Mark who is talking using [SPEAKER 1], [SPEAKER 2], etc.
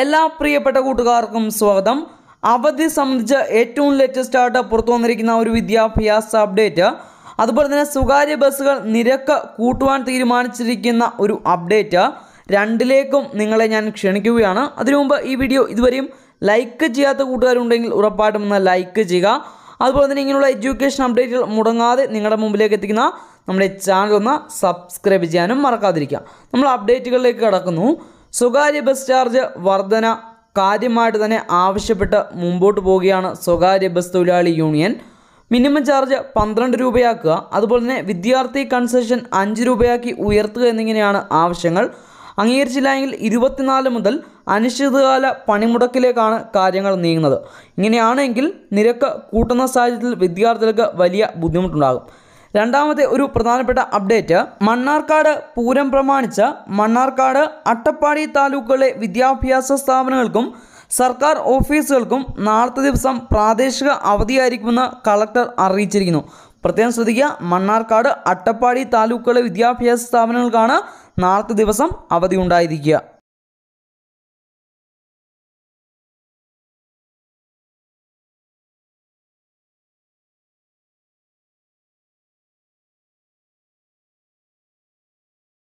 [SPEAKER 1] എല്ലാ പ്രിയപ്പെട്ട കൂട്ടുകാർക്കും സ്വാഗതം അവധി സംബന്ധിച്ച ഏറ്റവും ലേറ്റസ്റ്റ് ആയിട്ട് പുറത്തു വന്നിരിക്കുന്ന ഒരു വിദ്യാഭ്യാസ അപ്ഡേറ്റ് അതുപോലെ തന്നെ സ്വകാര്യ ബസ്സുകൾ നിരക്ക് കൂട്ടുവാൻ തീരുമാനിച്ചിരിക്കുന്ന ഒരു അപ്ഡേറ്റ് രണ്ടിലേക്കും നിങ്ങളെ ഞാൻ ക്ഷണിക്കുകയാണ് അതിനു മുമ്പ് ഈ വീഡിയോ ഇതുവരെയും ലൈക്ക് ചെയ്യാത്ത കൂട്ടുകാരുണ്ടെങ്കിൽ ഉറപ്പായിട്ടും ഒന്ന് ലൈക്ക് ചെയ്യുക അതുപോലെ തന്നെ ഇങ്ങനെയുള്ള എഡ്യൂക്കേഷൻ അപ്ഡേറ്റുകൾ മുടങ്ങാതെ നിങ്ങളുടെ മുമ്പിലേക്ക് എത്തിക്കുന്ന നമ്മുടെ ചാനൽ ഒന്ന് സബ്സ്ക്രൈബ് ചെയ്യാനും മറക്കാതിരിക്കുക നമ്മൾ അപ്ഡേറ്റുകളിലേക്ക് കടക്കുന്നു സ്വകാര്യ ബസ് ചാർജ് വർധന കാര്യമായിട്ട് തന്നെ ആവശ്യപ്പെട്ട് മുമ്പോട്ട് പോവുകയാണ് സ്വകാര്യ ബസ് തൊഴിലാളി യൂണിയൻ മിനിമം ചാർജ് പന്ത്രണ്ട് രൂപയാക്കുക അതുപോലെ തന്നെ വിദ്യാർത്ഥി കൺസെഷൻ അഞ്ച് രൂപയാക്കി ഉയർത്തുക എന്നിങ്ങനെയാണ് ആവശ്യങ്ങൾ അംഗീകരിച്ചില്ല എങ്കിൽ ഇരുപത്തിനാല് മുതൽ അനിശ്ചിതകാല പണിമുടക്കിലേക്കാണ് കാര്യങ്ങൾ നീങ്ങുന്നത് ഇങ്ങനെയാണെങ്കിൽ നിരക്ക് കൂട്ടുന്ന സാഹചര്യത്തിൽ വിദ്യാർത്ഥികൾക്ക് വലിയ ബുദ്ധിമുട്ടുണ്ടാകും രണ്ടാമത്തെ ഒരു പ്രധാനപ്പെട്ട അപ്ഡേറ്റ് മണ്ണാർക്കാട് പൂരം പ്രമാണിച്ച മണ്ണാർക്കാട് അട്ടപ്പാടി താലൂക്കുകളിലെ വിദ്യാഭ്യാസ സ്ഥാപനങ്ങൾക്കും സർക്കാർ ഓഫീസുകൾക്കും നാളത്തെ ദിവസം പ്രാദേശിക അവധിയായിരിക്കുമെന്ന് കളക്ടർ അറിയിച്ചിരിക്കുന്നു പ്രത്യേകം ശ്രദ്ധിക്കുക മണ്ണാർക്കാട് അട്ടപ്പാടി താലൂക്കുകളിലെ വിദ്യാഭ്യാസ സ്ഥാപനങ്ങൾക്കാണ് നാളത്തെ ദിവസം അവധി ഉണ്ടായിരിക്കുക